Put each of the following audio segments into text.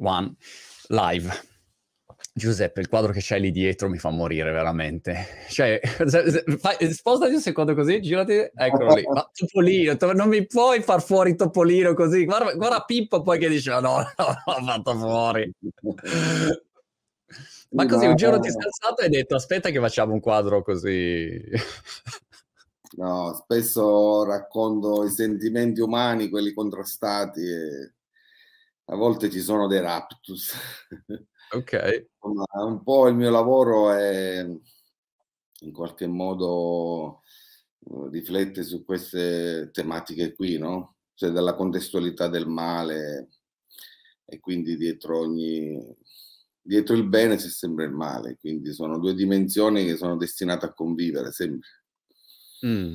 One live. Giuseppe, il quadro che c'è lì dietro mi fa morire veramente. Cioè, fai, spostati un secondo così, girati, eccolo lì. Ma Topolino, to- non mi puoi far fuori Topolino così. Guarda, guarda Pippo poi che dice, no, no, l'ho fatto fuori. Ma così un giorno ti sei alzato e hai detto, aspetta che facciamo un quadro così. No, spesso racconto i sentimenti umani, quelli contrastati e a volte ci sono dei raptus. Ok. Ma un po' il mio lavoro è in qualche modo eh, riflette su queste tematiche qui, no? Cioè dalla contestualità del male e quindi dietro ogni dietro il bene c'è sempre il male, quindi sono due dimensioni che sono destinate a convivere sempre. Mm.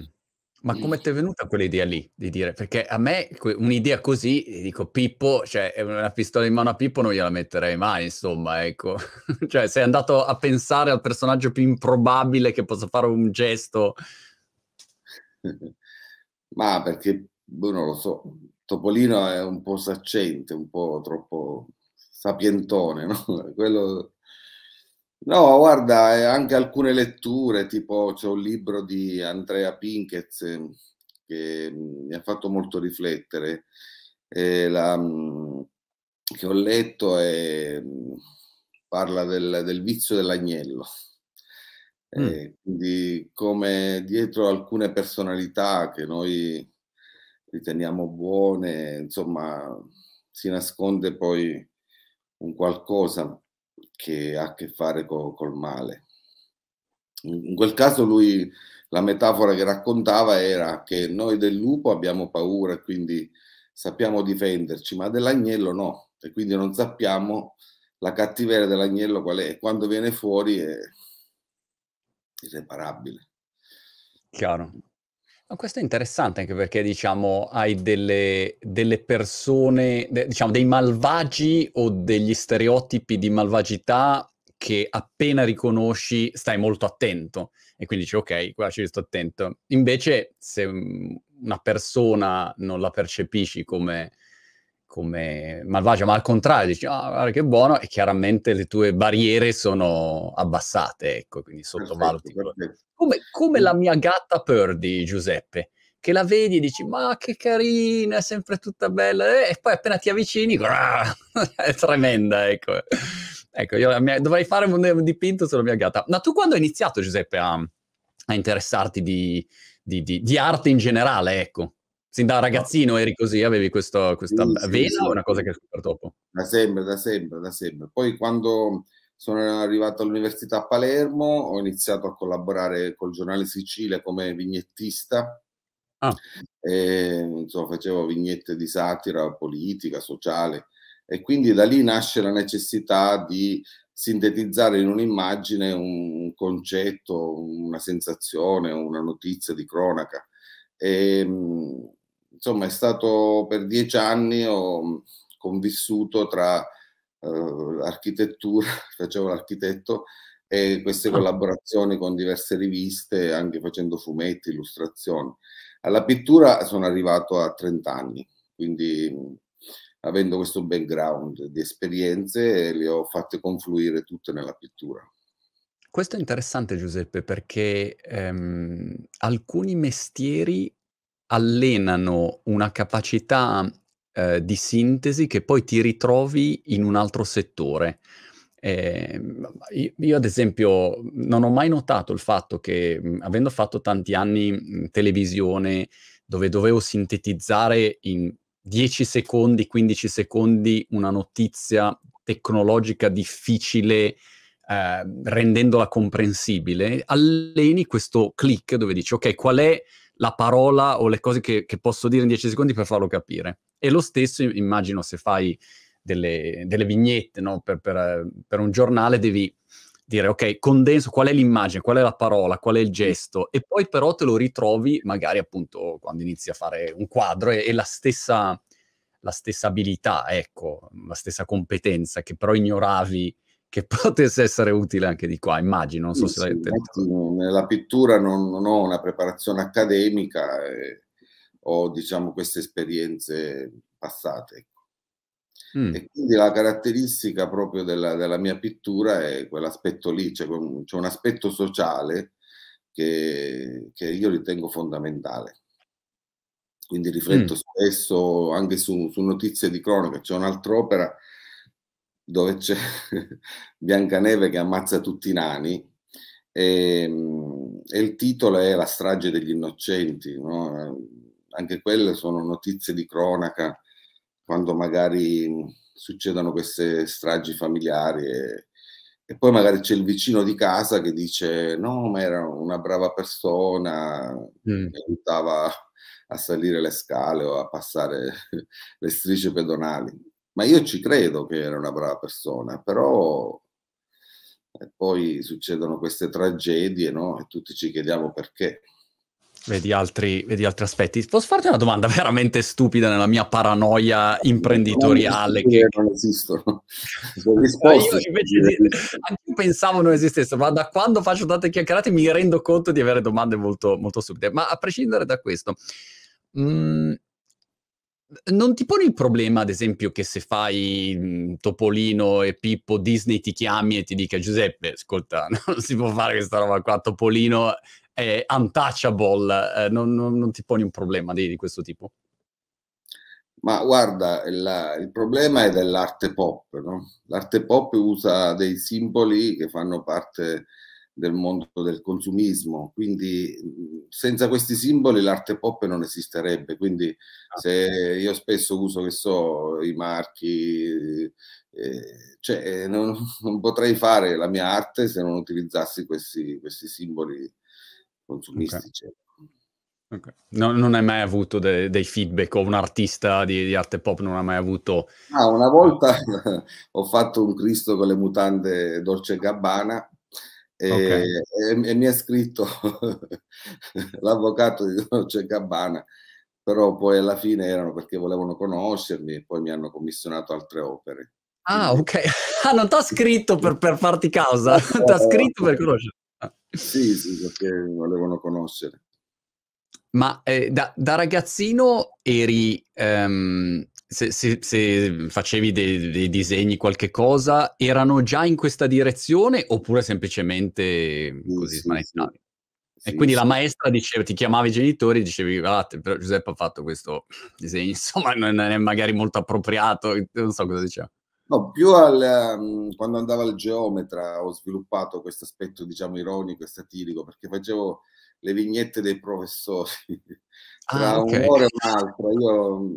Ma come ti è venuta quell'idea lì di dire? Perché a me un'idea così, eh, dico Pippo, cioè eh, una pistola in mano a Pippo non gliela metterei mai, insomma, ecco. cioè sei andato a pensare al personaggio più improbabile che possa fare un gesto. Ma perché, boh, non lo so, Topolino è un po' saccente, un po' troppo sapientone, no? Quello No, guarda, eh, anche alcune letture, tipo c'è un libro di Andrea Pinkez ehm, che mm, mi ha fatto molto riflettere, eh, la, mm, che ho letto e mm, parla del, del vizio dell'agnello. Mm. come dietro alcune personalità che noi riteniamo buone, insomma, si nasconde poi un qualcosa che ha a che fare co col male. In quel caso lui, la metafora che raccontava era che noi del lupo abbiamo paura e quindi sappiamo difenderci, ma dell'agnello no, e quindi non sappiamo la cattiveria dell'agnello qual è, e quando viene fuori è irreparabile. Chiaro. Ma questo è interessante anche perché, diciamo, hai delle, delle persone, de- diciamo, dei malvagi o degli stereotipi di malvagità che appena riconosci stai molto attento e quindi dici ok, qua ci sto attento. Invece se mm, una persona non la percepisci come come malvagia, ma al contrario dici, ah, oh, guarda che buono, e chiaramente le tue barriere sono abbassate, ecco, quindi sottovaluti. Perfetto, come, come, la mia gatta Purdy, Giuseppe, che la vedi e dici, ma che carina, è sempre tutta bella, e poi appena ti avvicini, è tremenda, ecco. Ecco, io mia, dovrei fare un, un, dipinto sulla mia gatta. Ma tu quando hai iniziato, Giuseppe, a, a interessarti di, di, di, di arte in generale, ecco? Sin da ragazzino eri così, avevi questo, questa sì, vena sì, o una cosa che hai scoperto dopo? Da sempre, da sempre, da sempre. Poi quando sono arrivato all'università a Palermo ho iniziato a collaborare col giornale Sicilia come vignettista. Ah. E, insomma, facevo vignette di satira politica, sociale e quindi da lì nasce la necessità di sintetizzare in un'immagine un concetto, una sensazione, una notizia di cronaca. E, ehm, insomma è stato per dieci anni ho mm, convissuto tra eh, architettura, facevo l'architetto, e queste ah. collaborazioni con diverse riviste, anche facendo fumetti, illustrazioni. Alla pittura sono arrivato a 30 anni, quindi mm, avendo questo background di esperienze le ho fatte confluire tutte nella pittura. Questo è interessante Giuseppe perché ehm, alcuni mestieri allenano una capacità eh, di sintesi che poi ti ritrovi in un altro settore. Eh, io, ad esempio mhmm, non ho mai notato il fatto che, mh, mhmm, avendo fatto tanti anni in mhmm, televisione, dove dovevo sintetizzare in 10 secondi, 15 secondi una notizia tecnologica difficile, eh, rendendola comprensibile, alleni questo click dove dici ok, qual è la parola o le cose che, che posso dire in 10 secondi per farlo capire. E lo stesso immagino se fai delle, delle vignette no? per, per, per un giornale devi dire ok, condenso qual è l'immagine, qual è la parola, qual è il gesto e poi però te lo ritrovi magari appunto quando inizi a fare un quadro e, la, stessa, la stessa abilità, ecco, la stessa competenza che però ignoravi che potesse essere utile anche di qua, immagino. Non so sì, se sì, Nella pittura non, non, ho una preparazione accademica, eh, ho diciamo queste esperienze passate. Ecco. Mm. E quindi la caratteristica proprio della, della mia pittura è quell'aspetto lì, c'è cioè, un, cioè un aspetto sociale che, che, io ritengo fondamentale. Quindi rifletto mm. spesso anche su, su notizie di cronaca. C'è un'altra opera dove c'è Biancaneve che ammazza tutti i nani e, ehm, e, il titolo è La strage degli innocenti. No? Anche quelle sono notizie di cronaca quando magari succedono queste stragi familiari e, e poi magari c'è il vicino di casa che dice no, ma era una brava persona, mm. aiutava a salire le scale o a passare le strisce pedonali ma io ci credo che era una brava persona, però eh, poi succedono queste tragedie no? e tutti ci chiediamo perché. Vedi altri, vedi altri, aspetti. Posso farti una domanda veramente stupida nella mia paranoia imprenditoriale? Non che non esistono. Sono ah, risposte. Io invece di, anche pensavo non esistessero, ma da quando faccio tante chiacchierate mi rendo conto di avere domande molto, molto stupide. Ma a prescindere da questo, mh, mm, non ti pone il problema, ad esempio, che se fai mhmm, Topolino e Pippo, Disney ti chiami e ti dica Giuseppe, ascolta, non si può fare questa roba qua, Topolino è untouchable, eh, non, non, non, ti poni un problema di, di questo tipo? Ma guarda, il, il, problema è dell'arte pop, no? L'arte pop usa dei simboli che fanno parte del mondo del consumismo, quindi senza questi simboli l'arte pop non esisterebbe, quindi ah. se io spesso uso, che so, i marchi, eh, cioè eh, non, non, potrei fare la mia arte se non utilizzassi questi, questi simboli consumistici. Okay. Okay. No, non hai mai avuto de- dei feedback o un artista di, di, arte pop non ha mai avuto... Ah, una volta ho fatto un Cristo con le mutande Dolce Gabbana e, okay. e, e, mi ha scritto l'avvocato di Dolce Gabbana, però poi alla fine erano perché volevano conoscermi e poi mi hanno commissionato altre opere. Ah, ok. Ah, non ti ha scritto per, per, farti causa, ti ha scritto per conoscere. Ah. Sì, sì, perché volevano conoscere. Ma eh, da, da, ragazzino eri... Um se, se, se facevi dei, dei, disegni, qualche cosa, erano già in questa direzione oppure semplicemente così sì, smanettinavi? Sì, e quindi sì. la maestra diceva, ti chiamava i genitori e dicevi, guardate, ah, però Giuseppe ha fatto questo disegno, insomma non è magari molto appropriato, non so cosa diceva. No, più al, um, quando andavo al geometra ho sviluppato questo aspetto, diciamo, ironico e satirico, perché facevo le vignette dei professori tra ah, okay. un'ora e un'altra. Io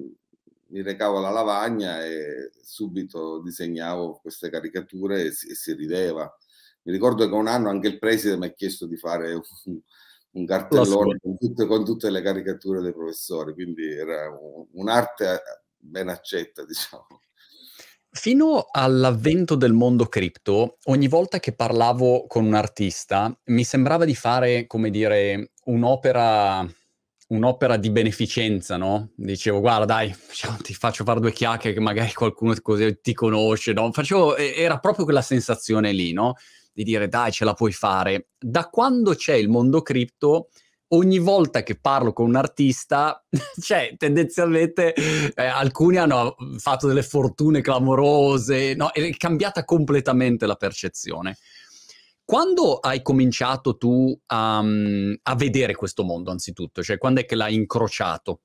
mi recavo alla lavagna e subito disegnavo queste caricature e si, e si rideva. Mi ricordo che un anno anche il preside mi ha chiesto di fare un, un cartellone con tutte, con tutte, le caricature dei professori, quindi era un'arte eh, ben accetta, diciamo. Fino all'avvento del mondo cripto, ogni volta che parlavo con un artista mi sembrava di fare, come dire, un'opera un'opera di beneficenza, no? Dicevo, guarda, dai, ti faccio fare due chiacchiere che magari qualcuno così ti conosce, no? Facevo, era proprio quella sensazione lì, no? Di dire, dai, ce la puoi fare. Da quando c'è il mondo cripto, ogni volta che parlo con un artista, cioè, tendenzialmente eh, alcuni hanno fatto delle fortune clamorose, no? È cambiata completamente la percezione. Quando hai cominciato tu um, a vedere questo mondo, anzitutto? Cioè, quando è che l'hai incrociato?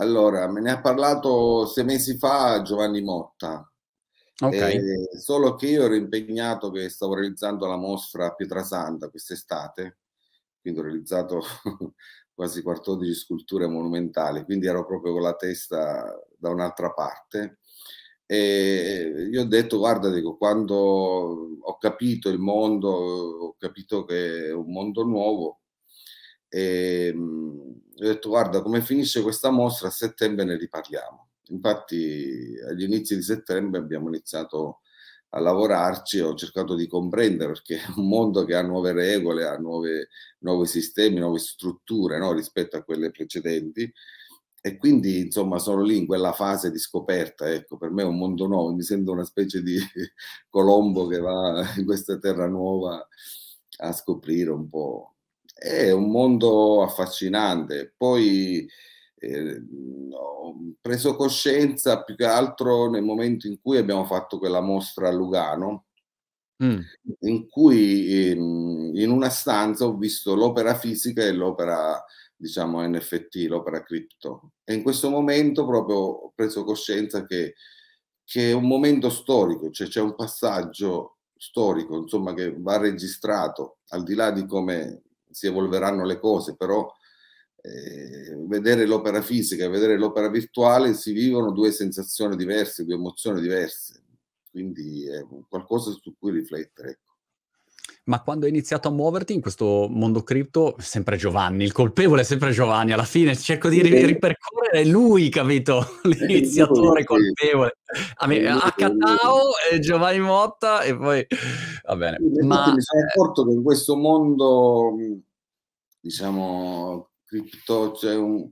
Allora, me ne ha parlato sei mesi fa Giovanni Motta. Okay. Eh, solo che io ero impegnato che stavo realizzando la mostra a Pietrasanta quest'estate, quindi ho realizzato quasi 14 sculture monumentali, quindi ero proprio con la testa da un'altra parte e io ho detto, guarda, dico, quando ho capito il mondo, ho capito che è un mondo nuovo, e, ehm, ho detto, guarda, come finisce questa mostra, a settembre ne riparliamo. Infatti, agli inizi di settembre abbiamo iniziato a lavorarci, ho cercato di comprendere, perché è un mondo che ha nuove regole, ha nuove, nuovi sistemi, nuove strutture no? rispetto a quelle precedenti e quindi insomma sono lì in quella fase di scoperta, ecco, per me è un mondo nuovo, mi sembra una specie di Colombo che va in questa terra nuova a scoprire un po'. È un mondo affascinante, poi eh, ho preso coscienza più che altro nel momento in cui abbiamo fatto quella mostra a Lugano, Mm. in cui in, ehm, in una stanza ho visto l'opera fisica e l'opera diciamo NFT, l'opera cripto. E in questo momento proprio ho preso coscienza che, che è un momento storico, cioè c'è un passaggio storico, insomma, che va registrato, al di là di come si evolveranno le cose, però eh, vedere l'opera fisica e vedere l'opera virtuale si vivono due sensazioni diverse, due emozioni diverse, quindi è qualcosa su cui riflettere. Ecco ma quando hai iniziato a muoverti in questo mondo cripto, sempre Giovanni, il colpevole è sempre Giovanni, alla fine cerco di ri- ripercorrere lui, capito? L'iniziatore colpevole. A, me, Catao, Giovanni Motta e poi... Va bene. Ma... Mi sono accorto che in questo mondo, diciamo, cripto c'è un,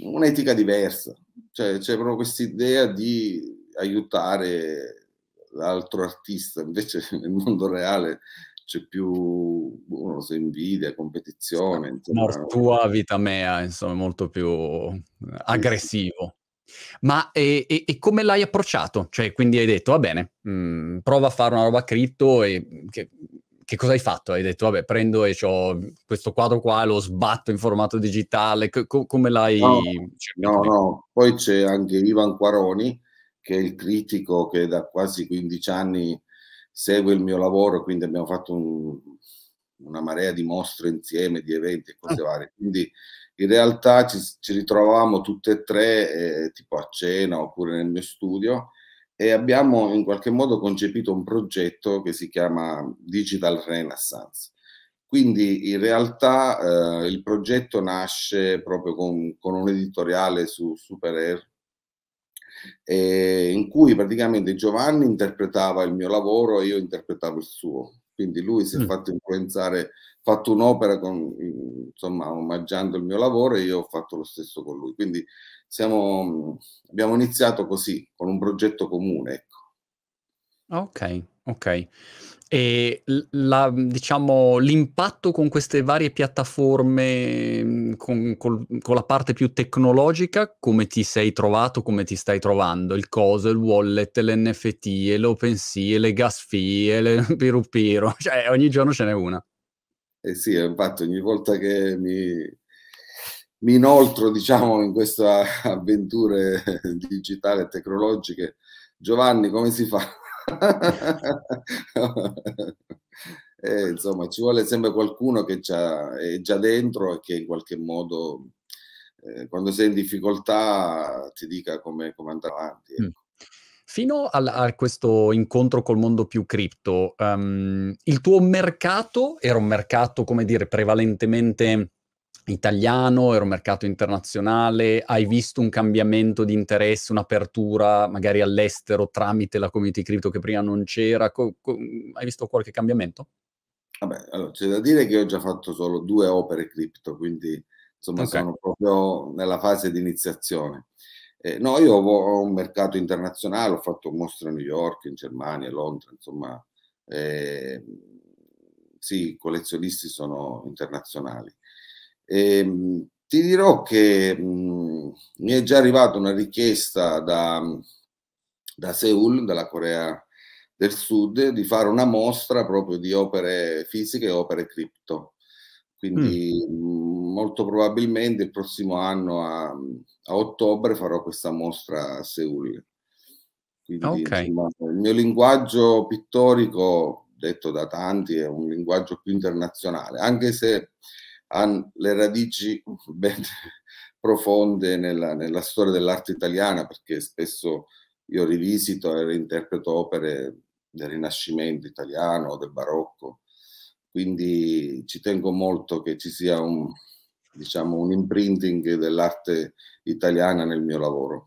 un'etica diversa, cioè c'è proprio quest'idea di aiutare l'altro artista, invece nel mondo reale c'è più uno boh, se invidia, competizione. Insomma, Mortua vita mea, insomma, molto più eh, aggressivo. Ma e, e, e, come l'hai approcciato? Cioè, quindi hai detto, va bene, mh, mm, prova a fare una roba cripto e mm, che, che, cosa hai fatto? Hai detto, vabbè, prendo e ho questo quadro qua lo sbatto in formato digitale. Co- come l'hai... No, no, no, poi c'è anche Ivan Quaroni, che è il critico che da quasi 15 anni segue il mio lavoro, quindi abbiamo fatto un, una marea di mostre insieme, di eventi e cose ah. varie. Quindi in realtà ci, ci ritrovavamo tutte e tre, eh, tipo a cena oppure nel mio studio, e abbiamo in qualche modo concepito un progetto che si chiama Digital Renaissance. Quindi in realtà eh, il progetto nasce proprio con, con un editoriale su Super Air eh, in cui praticamente Giovanni interpretava il mio lavoro e io interpretavo il suo. Quindi lui si è mm. fatto influenzare, fatto un'opera con, insomma, omaggiando il mio lavoro e io ho fatto lo stesso con lui. Quindi siamo, abbiamo iniziato così, con un progetto comune. Ecco. Ok, Ok. E la, diciamo, l'impatto con queste varie piattaforme, mm, con, col, con, la parte più tecnologica, come ti sei trovato, come ti stai trovando? Il coso, il wallet, l'NFT, e l'OpenSea, e le gas fee, e le pirupiro, cioè ogni giorno ce n'è una. Eh sì, eh, infatti ogni volta che mi, mi inoltro diciamo, in queste avventure digitali e tecnologiche, Giovanni come si fa? eh, insomma, ci vuole sempre qualcuno che è già dentro e che in qualche modo, eh, quando sei in difficoltà, ti dica come, andare avanti. Mm. Ecco. Fino al, a questo incontro col mondo più cripto, um, il tuo mercato era un mercato, come dire, prevalentemente italiano, era un mercato internazionale, hai visto un cambiamento di interesse, un'apertura magari all'estero tramite la community crypto che prima non c'era, co- co- hai visto qualche cambiamento? Vabbè, allora, c'è da dire che ho già fatto solo due opere cripto, quindi insomma okay. sono proprio nella fase di iniziazione. Eh, no, io ho, un mercato internazionale, ho fatto mostre a New York, in Germania, Londra, insomma, eh, sì, i collezionisti sono internazionali. E, ehm, ti dirò che mh, mhmm, mi è già arrivata una richiesta da, da Seoul, dalla Corea del Sud, di fare una mostra proprio di opere fisiche e opere cripto. Quindi mm. Mhmm, molto probabilmente il prossimo anno a, a, ottobre farò questa mostra a Seoul. Quindi, okay. insomma, il mio linguaggio pittorico, detto da tanti, è un linguaggio più internazionale, anche se hanno le radici ben profonde nella, nella storia dell'arte italiana, perché spesso io rivisito e reinterpreto opere del Rinascimento italiano, del Barocco, quindi ci tengo molto che ci sia un, diciamo, un imprinting dell'arte italiana nel mio lavoro.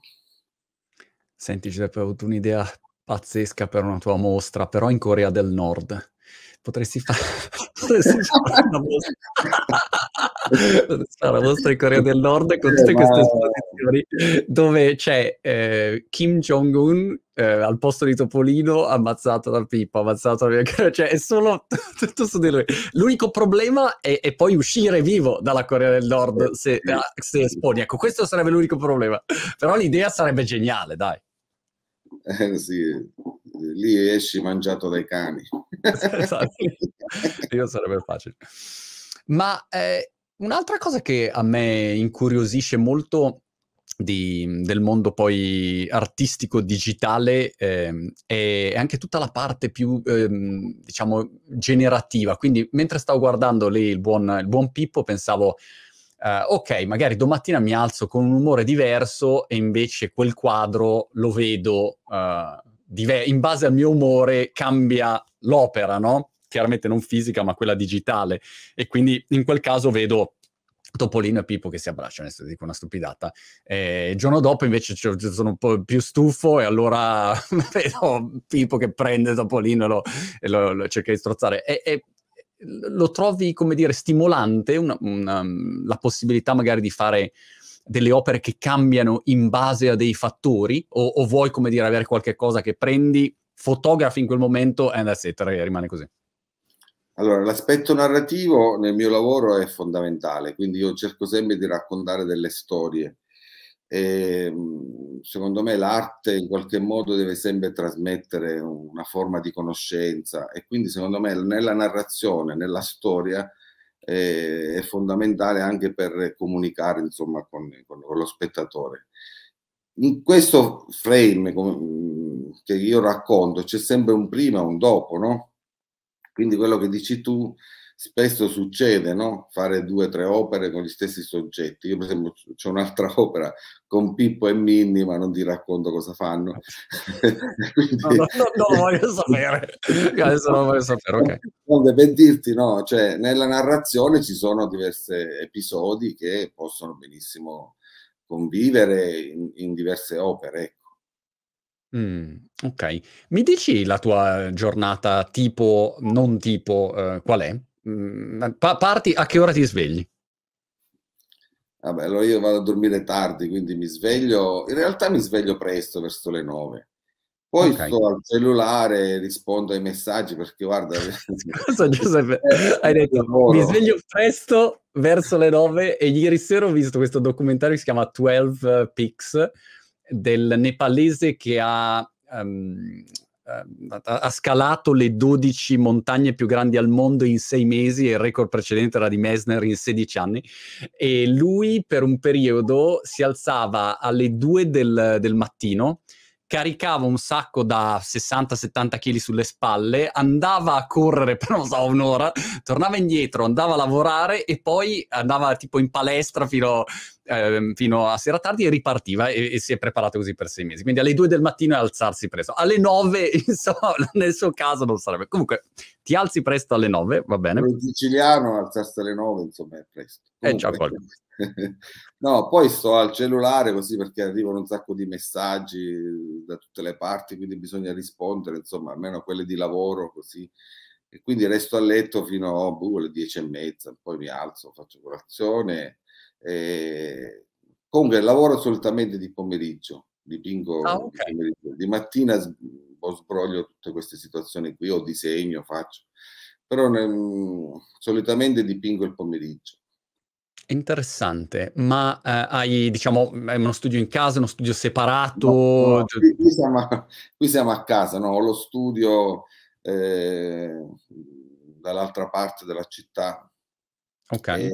Senti Giuseppe, ho avuto un'idea pazzesca per una tua mostra, però in Corea del Nord. Potresti fare... la mostra in Corea del Nord con tutte eh, queste esposizioni dove c'è eh, Kim Jong-un eh, al posto di Topolino ammazzato dal Pippo, ammazzato dal cioè è solo tutto su di lui. L'unico problema è, è, poi uscire vivo dalla Corea del Nord eh, se, eh, se esponi. Ecco, questo sarebbe l'unico problema. Però l'idea sarebbe geniale, dai. Eh, sì, lì esci mangiato dai cani. esatto. Io sarebbe facile. Ma eh, un'altra cosa che a me incuriosisce molto di, del mondo poi artistico digitale eh, è anche tutta la parte più eh, diciamo generativa quindi mentre stavo guardando lì il buon, il buon Pippo pensavo eh, ok magari domattina mi alzo con un umore diverso e invece quel quadro lo vedo eh, dive- in base al mio umore cambia l'opera, no? Chiaramente non fisica, ma quella digitale. E quindi in quel caso vedo Topolino e Pippo che si abbracciano, adesso dico una stupidata. Eh, il giorno dopo invece sono un po' più stufo e allora vedo Pippo che prende Topolino e lo, e lo, lo cerca di strozzare. E, e, lo trovi, come dire, stimolante una, una, la possibilità magari di fare delle opere che cambiano in base a dei fattori o, o vuoi, come dire, avere qualche cosa che prendi, fotografi in quel momento and that's it, rimane così? Allora, l'aspetto narrativo nel mio lavoro è fondamentale, quindi io cerco sempre di raccontare delle storie. E, ehm, secondo me l'arte in qualche modo deve sempre trasmettere una forma di conoscenza e quindi secondo me nella narrazione, nella storia, eh, è fondamentale anche per comunicare insomma, con, con, con lo spettatore. In questo frame mm, che io racconto c'è sempre un prima e un dopo, no? Quindi quello che dici tu spesso succede no? fare due o tre opere con gli stessi soggetti. Io, per esempio, c'è un'altra opera con Pippo e Minni, ma non ti racconto cosa fanno. Quindi... no, no, no, voglio sapere. Adesso non voglio sapere, ok. No, per dirti, no, cioè, nella narrazione ci sono diversi episodi che possono benissimo convivere in, in diverse opere. Ecco. Mm, ok, mi dici la tua giornata tipo, non tipo, eh, qual è? mh, mm, eh, parti a che ora ti svegli? Vabbè, allora io vado a dormire tardi, quindi mi sveglio, in realtà mi sveglio presto, verso le nove. Poi okay. sto al cellulare, rispondo ai messaggi perché guarda... Scusa Giuseppe, eh, eh, hai detto mi sveglio presto verso le nove e ieri sera ho visto questo documentario che si chiama 12 Pics del nepalese che ha... Um, Ehm, ha scalato le 12 montagne più grandi al mondo in sei mesi e il record precedente era di Messner in 16 anni e lui per un periodo si alzava alle 2 del, del mattino caricava un sacco da 60-70 kg sulle spalle, andava a correre per non so un'ora, tornava indietro, andava a lavorare e poi andava tipo in palestra fino, a Ehm, fino a sera tardi e ripartiva e, e, si è preparato così per sei mesi. Quindi alle due del mattino è alzarsi presto. Alle nove, insomma, nel suo caso non sarebbe. Comunque, ti alzi presto alle nove, va bene. Il siciliano alzarsi alle nove, insomma, è presto. Eh, Comunque, è già qualcosa. no, poi sto al cellulare così perché arrivano un sacco di messaggi eh, da tutte le parti, quindi bisogna rispondere, insomma, almeno quelle di lavoro così. E quindi resto a letto fino a, boh, alle dieci e mezza, poi mi alzo, faccio colazione eh, comunque lavoro solitamente di pomeriggio, dipingo ah, okay. di, pomeriggio. di mattina boh, sbroglio tutte queste situazioni qui, o disegno, faccio, però um, solitamente dipingo il pomeriggio. Interessante, ma eh, hai, diciamo, mm, uno studio in casa, uno studio separato? No, no, qui, qui, siamo a, qui, siamo a, casa, no? Ho lo studio eh, dall'altra parte della città. Ok. E,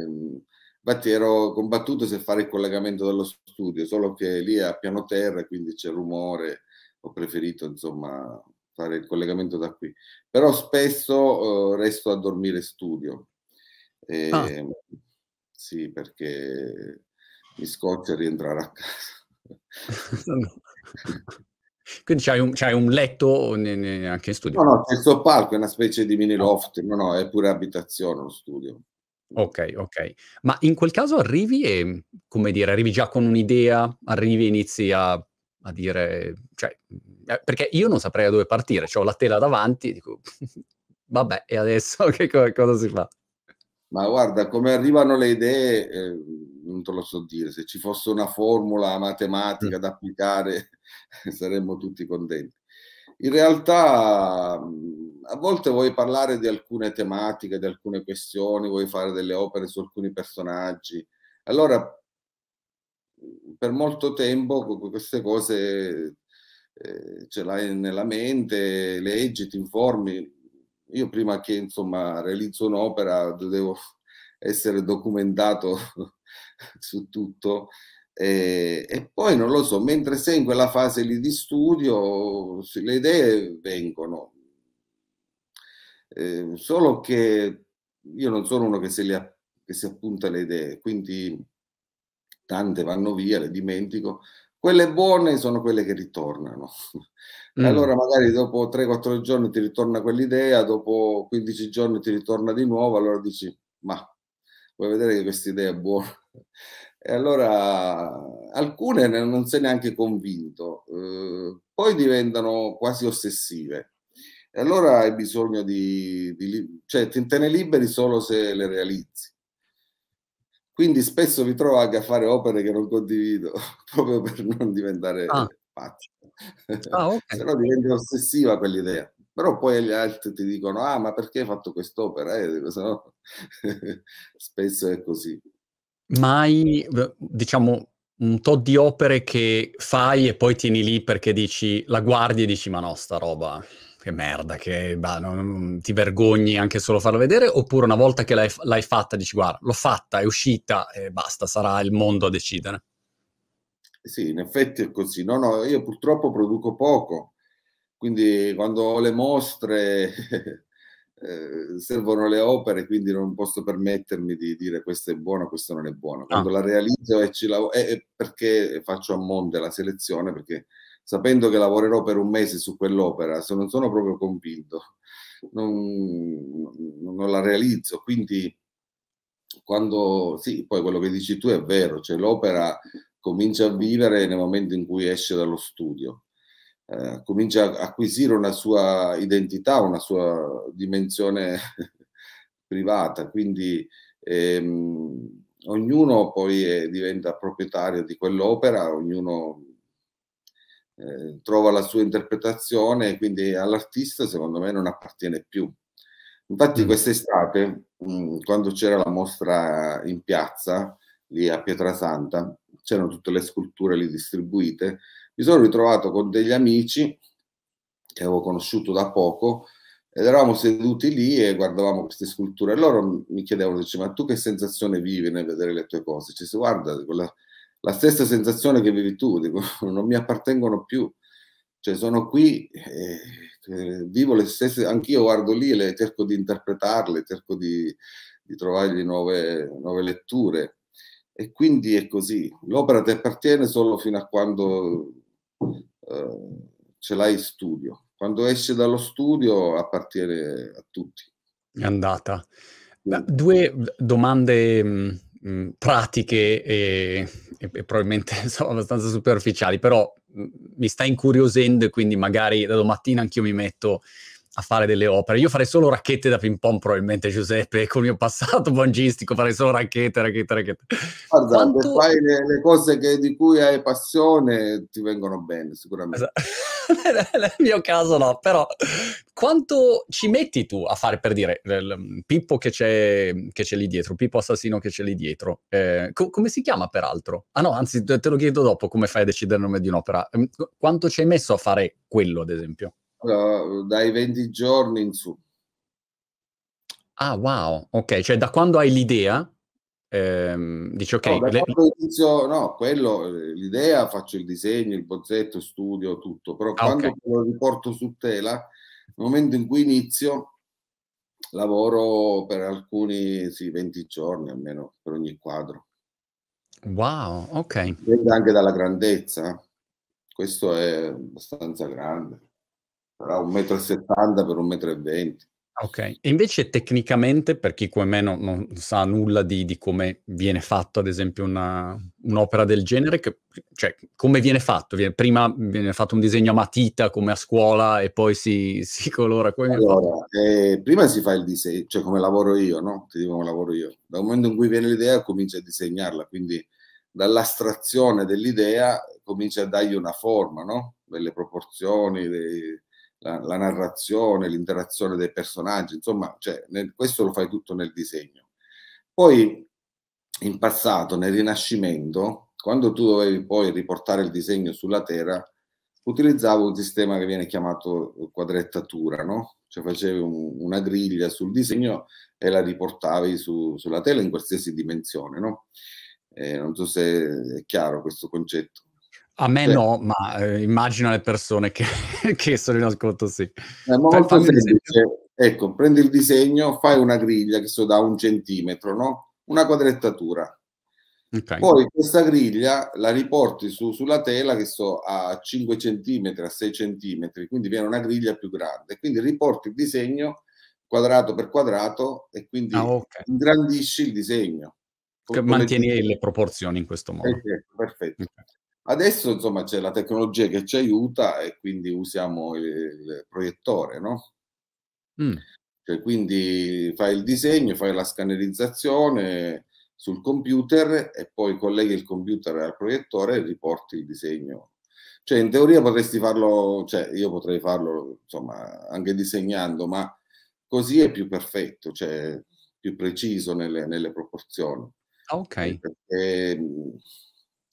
ehm, Infatti ero combattuto se fare il collegamento dallo studio, solo che lì è a piano terra, e quindi c'è rumore, ho preferito insomma fare il collegamento da qui. Però spesso eh, resto a dormire studio. E, ah. Ehm, sì, perché mi scoccia rientrare a casa. Quindi c'hai un, c'hai un letto ne, ne, anche in studio? No, no, il palco, è una specie di mini loft, ah. no, no, è pure abitazione lo studio. Ok, ok. Ma in quel caso arrivi e, mhmm, come dire, arrivi già con un'idea, arrivi e inizi a, a dire, cioè, mhmm, eh, perché io non saprei da dove partire, cioè, ho la tela davanti, dico, vabbè, e adesso che co- cosa si fa? Ma guarda, come arrivano le idee, eh, non te lo so dire, se ci fosse una formula matematica mm. da applicare saremmo tutti contenti in realtà a volte vuoi parlare di alcune tematiche, di alcune questioni, vuoi fare delle opere su alcuni personaggi. Allora, per molto tempo queste cose eh, ce l'hai nella mente, leggi, ti informi. Io prima che insomma realizzo un'opera devo essere documentato su tutto e, eh, e, poi non lo so, mentre sei in quella fase lì di studio, le idee vengono. Eh, solo che io non sono uno che, le, che si appunta le idee, quindi tante vanno via, le dimentico. Quelle buone sono quelle che ritornano. Mm. Allora magari dopo 3-4 giorni ti ritorna quell'idea, dopo 15 giorni ti ritorna di nuovo, allora dici, ma vuoi vedere che questa idea è buona? E allora alcune non sei neanche convinto, eh, poi diventano quasi ossessive. E allora hai bisogno di, di cioè te ne liberi solo se le realizzi. Quindi spesso mi trovo anche a fare opere che non condivido, proprio per non diventare ah. pazzo. Ah, okay. se no diventa ossessiva quell'idea. Però poi gli altri ti dicono, ah, ma perché hai fatto quest'opera? Eh, no... spesso è così mai, diciamo, un tot di opere che fai e poi tieni lì perché dici, la guardi e dici, ma no, sta roba, che merda, che bah, non, ti vergogni anche solo farla vedere, oppure una volta che l'hai, l'hai fatta dici, guarda, l'ho fatta, è uscita e basta, sarà il mondo a decidere. Sì, in effetti è così. No, no, io purtroppo produco poco, quindi quando ho le mostre Eh, servono le opere, quindi non posso permettermi di dire questo è buono, questo non è buono. Ah. Quando ah. la realizzo e ci lavoro, è perché faccio a monte la selezione, perché sapendo che lavorerò per un mese su quell'opera, se non sono proprio convinto, non, non la realizzo. Quindi quando, sì, poi quello che dici tu è vero, cioè l'opera comincia a vivere nel momento in cui esce dallo studio eh, comincia a acquisire una sua identità, una sua dimensione privata, quindi ehm, ognuno poi è, eh, diventa proprietario di quell'opera, ognuno eh, trova la sua interpretazione quindi all'artista secondo me non appartiene più. Infatti mm. quest'estate, mm, quando c'era la mostra in piazza, lì a Pietrasanta, c'erano tutte le sculture lì distribuite, mi sono ritrovato con degli amici che avevo conosciuto da poco ed eravamo seduti lì e guardavamo queste sculture e loro mi chiedevano, dice, ma tu che sensazione vivi nel vedere le tue cose? Ci si guarda, quella, la stessa sensazione che vivi tu, dico, non mi appartengono più, cioè sono qui, eh, eh, vivo le stesse, anch'io guardo lì e le, cerco di interpretarle, cerco di, di trovargli nuove, nuove letture e quindi è così, l'opera ti appartiene solo fino a quando eh, ce l'hai in studio. Quando esce dallo studio appartiene a tutti. È andata. Mm. Due domande mh, mm, mm, pratiche e, e, e, probabilmente sono abbastanza superficiali, però mh, mi sta incuriosendo e quindi magari da domattina anch'io mi metto a fare delle opere. Io farei solo racchette da ping pong, probabilmente, Giuseppe, col mio passato bongistico, farei solo racchette, racchette, racchette. Guarda, Quanto... se fai le, le cose che, di cui hai passione ti vengono bene, sicuramente. Nel mio caso no, però quanto ci metti tu a fare, per dire, il mm, Pippo che c'è, che c'è lì dietro, Pippo assassino che c'è lì dietro, eh, co- come si chiama peraltro? Ah no, anzi te lo chiedo dopo come fai a decidere il nome di un'opera. Mm, quanto ci hai messo a fare quello, ad esempio? dai 20 giorni in su. Ah, wow, ok, cioè da quando hai l'idea, ehm, dici ok... No, le... inizio, no quello, eh, l'idea, faccio il disegno, il bozzetto, studio, tutto, però ah, quando okay. lo riporto su tela, nel momento in cui inizio, lavoro per alcuni, sì, 20 giorni almeno per ogni quadro. Wow, ok. Dipende anche dalla grandezza, eh. questo è abbastanza grande. Sarà 1,70 m per 1,20 m. Ok, e invece tecnicamente, per chi come me non, non sa nulla di, di, come viene fatto, ad esempio, una, un'opera del genere, che, cioè come viene fatto? Viene, prima viene fatto un disegno a matita, come a scuola, e poi si, si colora? Allora, eh, prima si fa il disegno, cioè come lavoro io, no? Ti dico come lavoro io. Dal momento in cui viene l'idea comincia a disegnarla, quindi dall'astrazione dell'idea comincia a dargli una forma, no? Delle proporzioni, dei la, la narrazione, l'interazione dei personaggi, insomma, cioè, nel, questo lo fai tutto nel disegno. Poi in passato, nel Rinascimento, quando tu dovevi poi riportare il disegno sulla terra, utilizzavo un sistema che viene chiamato quadrettatura, no? Cioè facevi un, una griglia sul disegno e la riportavi su, sulla tela in qualsiasi dimensione, no? Eh, non so se è chiaro questo concetto. A me sì. no, ma eh, immagino le persone che, che, sono in ascolto, sì. Eh, molto semplice. Ecco, prendi il disegno, fai una griglia che so da un centimetro, no? Una quadrettatura. Okay. Poi questa griglia la riporti su, sulla tela che so a 5 centimetri, a 6 centimetri, quindi viene una griglia più grande. Quindi riporti il disegno quadrato per quadrato e quindi ah, okay. ingrandisci il disegno. Che mantieni le, le proporzioni in questo modo. Perfetto. perfetto. Okay. Adesso insomma c'è la tecnologia che ci aiuta e quindi usiamo il, il proiettore, no? Mm. Cioè, quindi fai il disegno, fai la scannerizzazione sul computer e poi colleghi il computer al proiettore e riporti il disegno. Cioè in teoria potresti farlo, cioè io potrei farlo insomma anche disegnando, ma così è più perfetto, cioè più preciso nelle, nelle proporzioni. Ah, ok. Eh, perché, mm,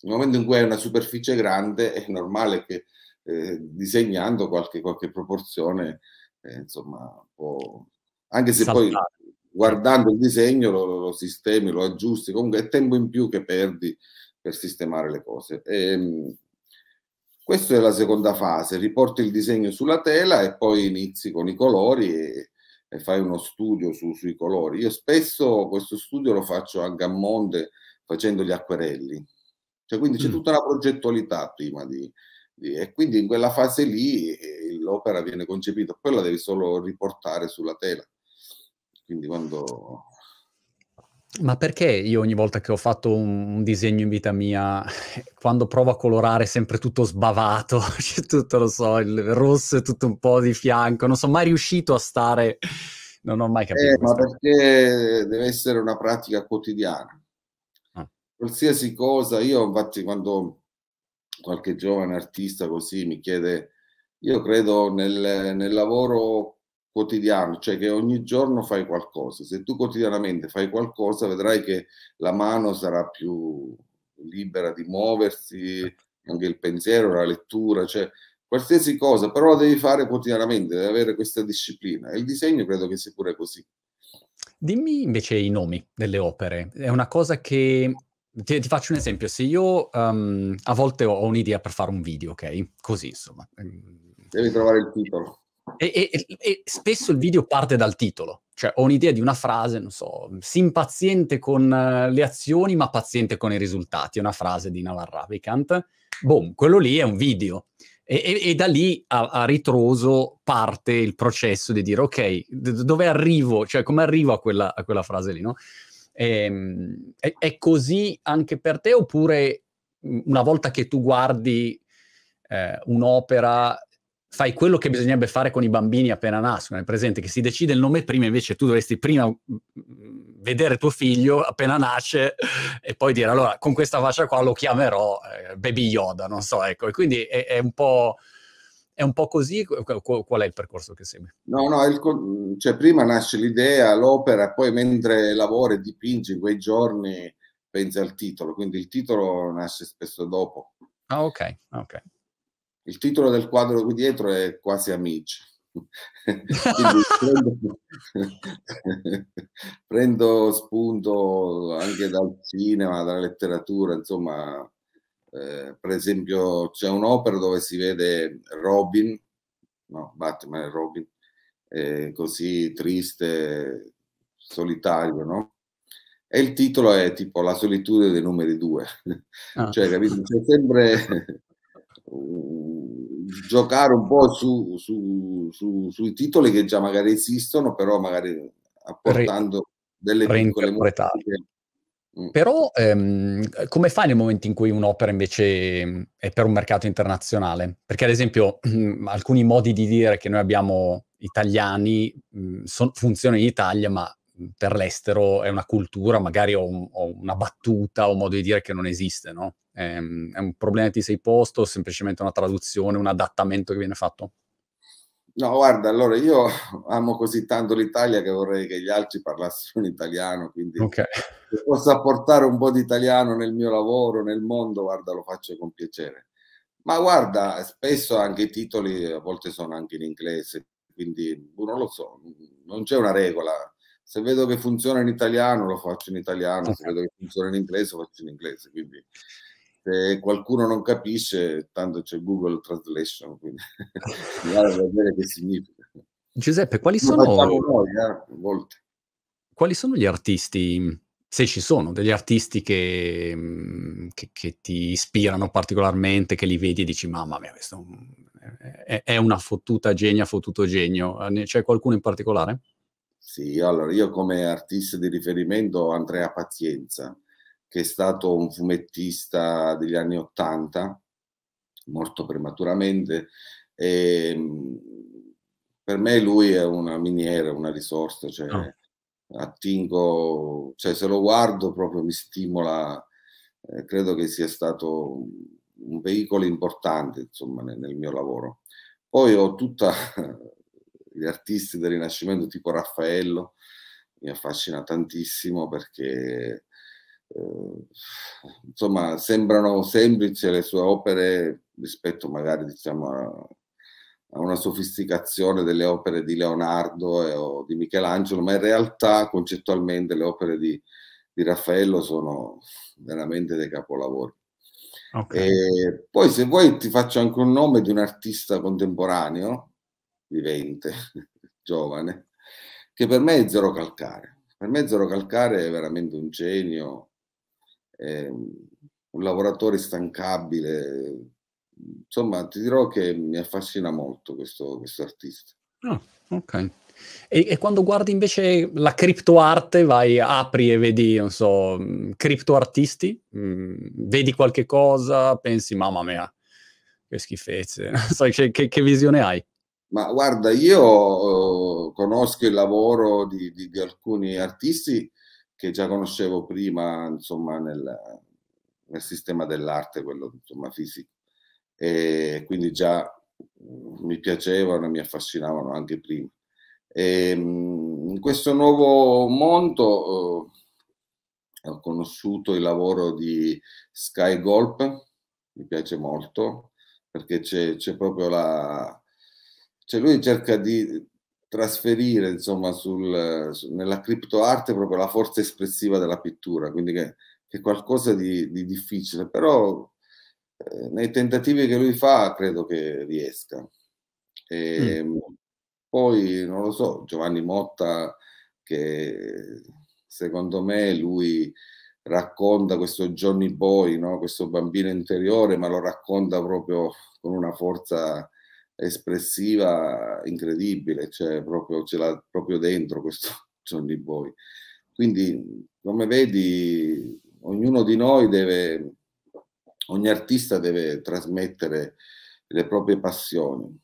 nel momento in cui hai una superficie grande è normale che eh, disegnando qualche, qualche proporzione, eh, insomma, può... anche se Saltare. poi guardando il disegno lo, lo, sistemi, lo aggiusti, comunque è tempo in più che perdi per sistemare le cose. E, ehm, questa è la seconda fase, riporti il disegno sulla tela e poi inizi con i colori e, e fai uno studio su, sui colori. Io spesso questo studio lo faccio anche a monte facendo gli acquerelli, cioè, quindi c'è mm. tutta la progettualità prima di, di, E quindi in quella fase lì eh, l'opera viene concepita, poi la devi solo riportare sulla tela. Quindi quando... Ma perché io ogni volta che ho fatto un, un disegno in vita mia, quando provo a colorare è sempre tutto sbavato, c'è tutto, lo so, il rosso è tutto un po' di fianco, non sono mai riuscito a stare non ho mai capito. Eh, ma perché deve essere una pratica quotidiana qualsiasi cosa, io infatti quando qualche giovane artista così mi chiede, io credo nel, nel lavoro quotidiano, cioè che ogni giorno fai qualcosa, se tu quotidianamente fai qualcosa vedrai che la mano sarà più libera di muoversi, anche il pensiero, la lettura, cioè qualsiasi cosa, però la devi fare quotidianamente, devi avere questa disciplina. E il disegno credo che sia pure così. Dimmi invece i nomi delle opere, è una cosa che ti, ti, faccio un esempio, se io um, a volte ho un'idea per fare un video, ok? Così insomma. Ehm, Devi trovare il titolo. E, e, e, spesso il video parte dal titolo, cioè ho un'idea di una frase, non so, si impaziente con eh, le azioni ma paziente con i risultati, è una frase di Navarravicant, boom, quello lì è un video. E, e da lì a, a, ritroso parte il processo di dire ok, d- dove arrivo, cioè come arrivo a quella, a quella frase lì, no? Ehm, è, è, così anche per te oppure mm, una volta che tu guardi eh, un'opera fai quello che bisognerebbe fare con i bambini appena nascono, è presente che si decide il nome prima, invece tu dovresti prima mm, mm, vedere tuo figlio appena nasce e poi dire allora con questa faccia qua lo chiamerò eh, Baby Yoda, non so, ecco, e quindi è, è un po' È un po' così? Qual è il percorso che segue? No, no, il, cioè prima nasce l'idea, l'opera, poi mentre lavora e dipinge in quei giorni pensa al titolo, quindi il titolo nasce spesso dopo. Ah, ok, ok. Il titolo del quadro qui dietro è Quasi Amici. prendo, prendo, spunto anche dal cinema, dalla letteratura, insomma, eh, per esempio c'è un'opera dove si vede Robin, no, Batman e Robin, eh, così triste, solitario, no? E il titolo è tipo La solitudine dei numeri due. Ah. cioè, capito? C'è sempre giocare un po' su, su, su, sui titoli che già magari esistono, però magari apportando delle piccole modifiche Mm. Però ehm, come fai nel momento in cui un'opera invece mm, è per un mercato internazionale? Perché ad esempio alcuni modi di dire che noi abbiamo italiani mm, son, funzionano in Italia, ma per l'estero è una cultura, magari ho, un, ho, una battuta o un modo di dire che non esiste, no? Ehm, è, un problema che ti sei posto, o semplicemente una traduzione, un adattamento che viene fatto? No, guarda, allora io amo così tanto l'Italia che vorrei che gli altri parlassero in italiano, quindi okay. se posso apportare un po' di italiano nel mio lavoro, nel mondo, guarda, lo faccio con piacere. Ma guarda, spesso anche i titoli a volte sono anche in inglese, quindi boh, non lo so, non c'è una regola. Se vedo che funziona in italiano lo faccio in italiano, okay. se vedo che funziona in inglese lo faccio in inglese, quindi se qualcuno non capisce, tanto c'è Google Translation, quindi bisogna vedere che significa. Giuseppe, quali sono... Noi, eh, quali sono gli artisti se ci sono degli artisti che, mm, che, che, ti ispirano particolarmente, che li vedi e dici mamma mia, questo è una fottuta genia, fottuto genio, eh, c'è qualcuno in particolare? Sì, allora io come artista di riferimento Andrea Pazienza, che è stato un fumettista degli anni Ottanta, morto prematuramente. E, per me lui è una miniera, una risorsa, cioè, no. Ah. attingo, cioè, se lo guardo proprio mi stimola, eh, credo che sia stato un veicolo importante insomma, nel, nel mio lavoro. Poi ho tutti gli artisti del Rinascimento tipo Raffaello, mi affascina tantissimo perché eh, insomma, sembrano semplici le sue opere rispetto magari diciamo, a, una sofisticazione delle opere di Leonardo e, o di Michelangelo, ma in realtà concettualmente le opere di, di Raffaello sono veramente dei capolavori. Okay. poi se vuoi ti faccio anche un nome di un artista contemporaneo, vivente, giovane, che per me è Zero Calcare. Per me Zero Calcare è veramente un genio, eh, un lavoratore stancabile. Insomma, ti dirò che mi affascina molto questo, questo artista. Oh, ok. E, e, quando guardi invece la cripto arte, vai, apri e vedi, non so, mm, cripto artisti, mm, vedi qualche cosa, pensi, mamma mia, che schifezze, non so, cioè, che, che, visione hai? Ma guarda, io eh, conosco il lavoro di, di, di alcuni artisti che già conoscevo prima, insomma, nel, nel sistema dell'arte, quello insomma, fisico. E quindi già mm, mi piacevano e mi affascinavano anche prima. E, mm, in questo nuovo mondo eh, ho conosciuto il lavoro di Sky Golp, mi piace molto, perché c'è, proprio la... Cioè lui cerca di trasferire insomma sul, su, nella criptoarte proprio la forza espressiva della pittura, quindi che, che è qualcosa di, di difficile, però eh, nei tentativi che lui fa credo che riesca. E, ehm, mm. Poi non lo so, Giovanni Motta che secondo me lui racconta questo Johnny Boy, no? questo bambino interiore, ma lo racconta proprio con una forza espressiva incredibile, cioè proprio, ce l'ha proprio dentro questo Johnny Boy. Quindi, come vedi, ognuno di noi deve, ogni artista deve trasmettere le proprie passioni.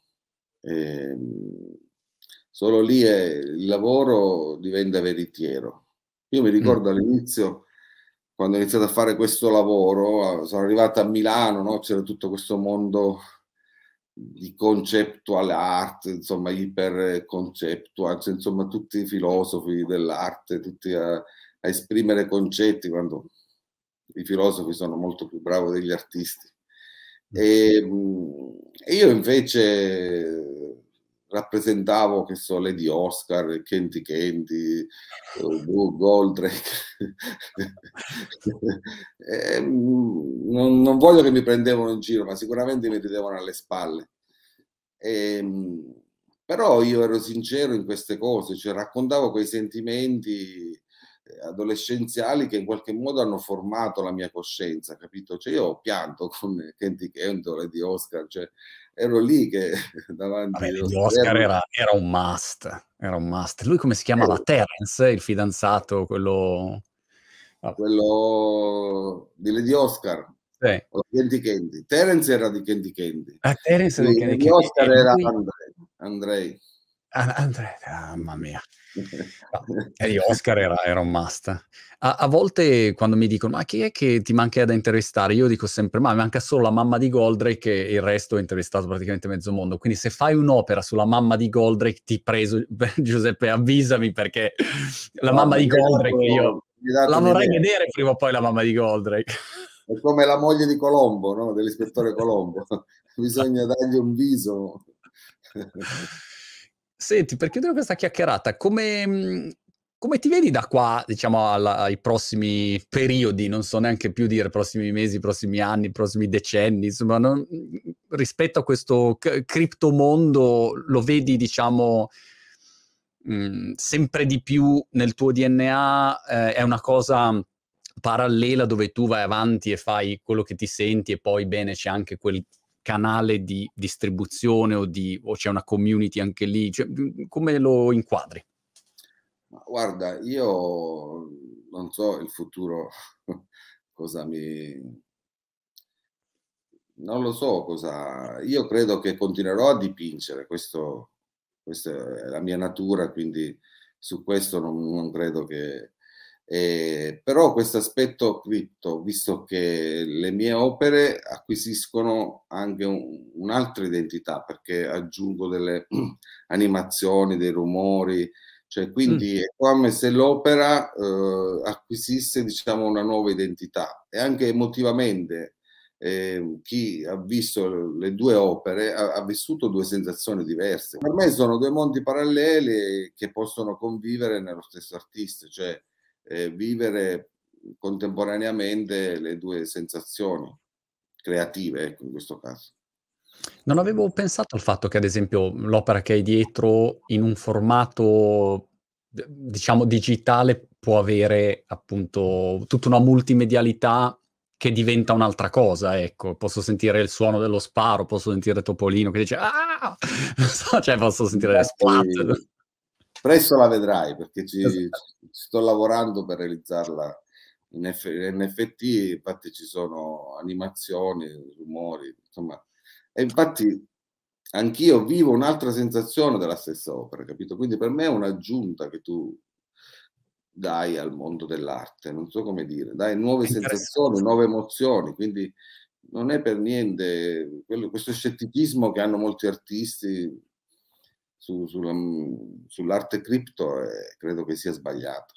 E, ehm, solo lì è, il lavoro diventa veritiero. Io mi mm. ricordo all'inizio, quando ho iniziato a fare questo lavoro, sono arrivato a Milano, no? c'era tutto questo mondo di conceptual art, insomma iper conceptual, cioè, insomma tutti i filosofi dell'arte, tutti a, a esprimere concetti quando i filosofi sono molto più bravi degli artisti. Mm. E, ehm, e, io invece rappresentavo che so, Lady Oscar, Kenty Kenty, eh, Drew Goldrake. e, eh, mm, non, non, voglio che mi prendevano in giro, ma sicuramente mi ridevano alle spalle. E, ehm, però io ero sincero in queste cose, cioè raccontavo quei sentimenti eh, adolescenziali che in qualche modo hanno formato la mia coscienza, capito? Cioè io ho pianto con Kenty Kenty, Lady Oscar, cioè ero lì che davanti Vabbè, gli Oscar era, era, un must, era un must. Lui come si chiamava? Eh, Terence, il fidanzato, quello... Ah. Quello di Lady Oscar. Sì. O Candy Candy. Terence era di Candy Candy. Ah, Terence era di Candy Candy. Oscar era Andrei. Andrei. Andrea, ah, mamma mia. No, Oscar era, era un must. A, a, volte quando mi dicono ma chi è che ti manca da intervistare, io dico sempre ma manca solo la mamma di Goldrake e il resto ho intervistato praticamente mezzo mondo. Quindi se fai un'opera sulla mamma di Goldrake ti preso, Giuseppe avvisami perché la mamma, mamma di Goldrake io la vorrei vedere prima o poi la mamma di Goldrake. È come la moglie di Colombo, no? dell'ispettore Colombo. Bisogna dargli un viso. Senti, per chiudere questa chiacchierata, come, mm, come ti vedi da qua, diciamo, alla, ai prossimi periodi, non so neanche più dire prossimi mesi, prossimi anni, prossimi decenni, insomma, non, mm, rispetto a questo c- criptomondo lo vedi, diciamo, mh, mm, sempre di più nel tuo DNA, eh, è una cosa parallela dove tu vai avanti e fai quello che ti senti e poi bene c'è anche quel canale di distribuzione o, di, o c'è una community anche lì? Cioè, come lo inquadri? Ma guarda, io non so il futuro cosa mi... Non lo so cosa... Io credo che continuerò a dipingere, questo, questa è la mia natura, quindi su questo non, non credo che eh, però questo aspetto cripto, visto che le mie opere acquisiscono anche un, un'altra identità, perché aggiungo delle animazioni, dei rumori, cioè quindi mm. è come se l'opera eh, acquisisse diciamo, una nuova identità e anche emotivamente eh, chi ha visto le due opere ha, ha, vissuto due sensazioni diverse. Per me sono due mondi paralleli che possono convivere nello stesso artista, cioè eh, vivere contemporaneamente le due sensazioni creative, ecco, in questo caso. Non avevo pensato al fatto che, ad esempio, l'opera che hai dietro in un formato, diciamo, digitale può avere appunto tutta una multimedialità che diventa un'altra cosa, ecco, posso sentire il suono dello sparo, posso sentire Topolino che dice ah! cioè posso sentire le splatter. Presto la vedrai perché ci, esatto. ci sto lavorando per realizzarla in, F- NFT, infatti ci sono animazioni, rumori, insomma. E infatti anch'io vivo un'altra sensazione della stessa opera, capito? Quindi per me è un'aggiunta che tu dai al mondo dell'arte, non so come dire, dai nuove sensazioni, nuove emozioni, quindi non è per niente quello, questo scetticismo che hanno molti artisti, su, sulla, mm, sull'arte cripto eh, credo che sia sbagliato.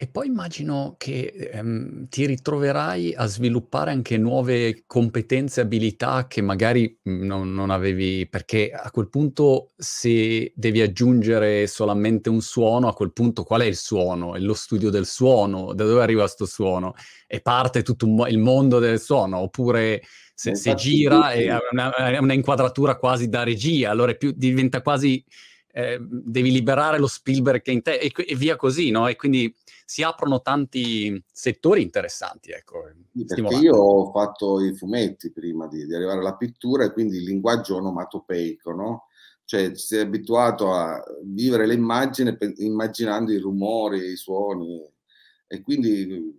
E poi immagino che, ehm, ti ritroverai a sviluppare anche nuove competenze, abilità che magari mhmm, non non avevi perché a quel punto se devi aggiungere solamente un suono, a quel punto qual è il suono? È lo studio del suono, da dove arriva questo suono? E parte tutto un il mondo del suono, oppure se se gira è una è una inquadratura quasi da regia, allora più diventa quasi ehm, devi liberare lo Spielberg che è in te e e via così, no, e quindi si aprono tanti settori interessanti. Ecco, io ho fatto i fumetti prima di, di, arrivare alla pittura e quindi il linguaggio onomatopeico, no? Cioè, si è abituato a vivere le immagini immaginando i rumori, i suoni, e quindi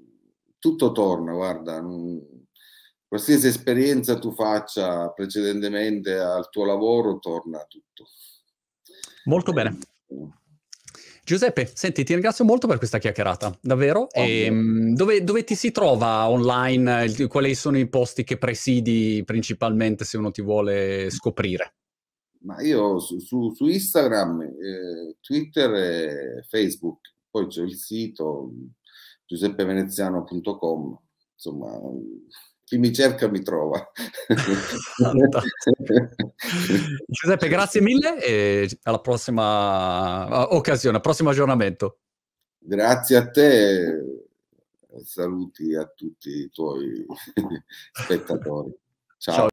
tutto torna, guarda, qualsiasi esperienza tu faccia precedentemente al tuo lavoro torna tutto. Molto bene. Eh, Giuseppe, senti, ti ringrazio molto per questa chiacchierata, davvero. E, ehm, dove, dove, ti si trova online? Quali sono i posti che presidi principalmente se uno ti vuole scoprire? Ma io su, su, su Instagram, eh, Twitter e Facebook, poi c'è il sito giuseppeveneziano.com, insomma chi mi cerca mi trova. Esatto. Giuseppe, grazie mille e alla prossima ah, occasione, al prossimo aggiornamento. Grazie a te, saluti a tutti i tuoi spettatori. Ciao. Ciao.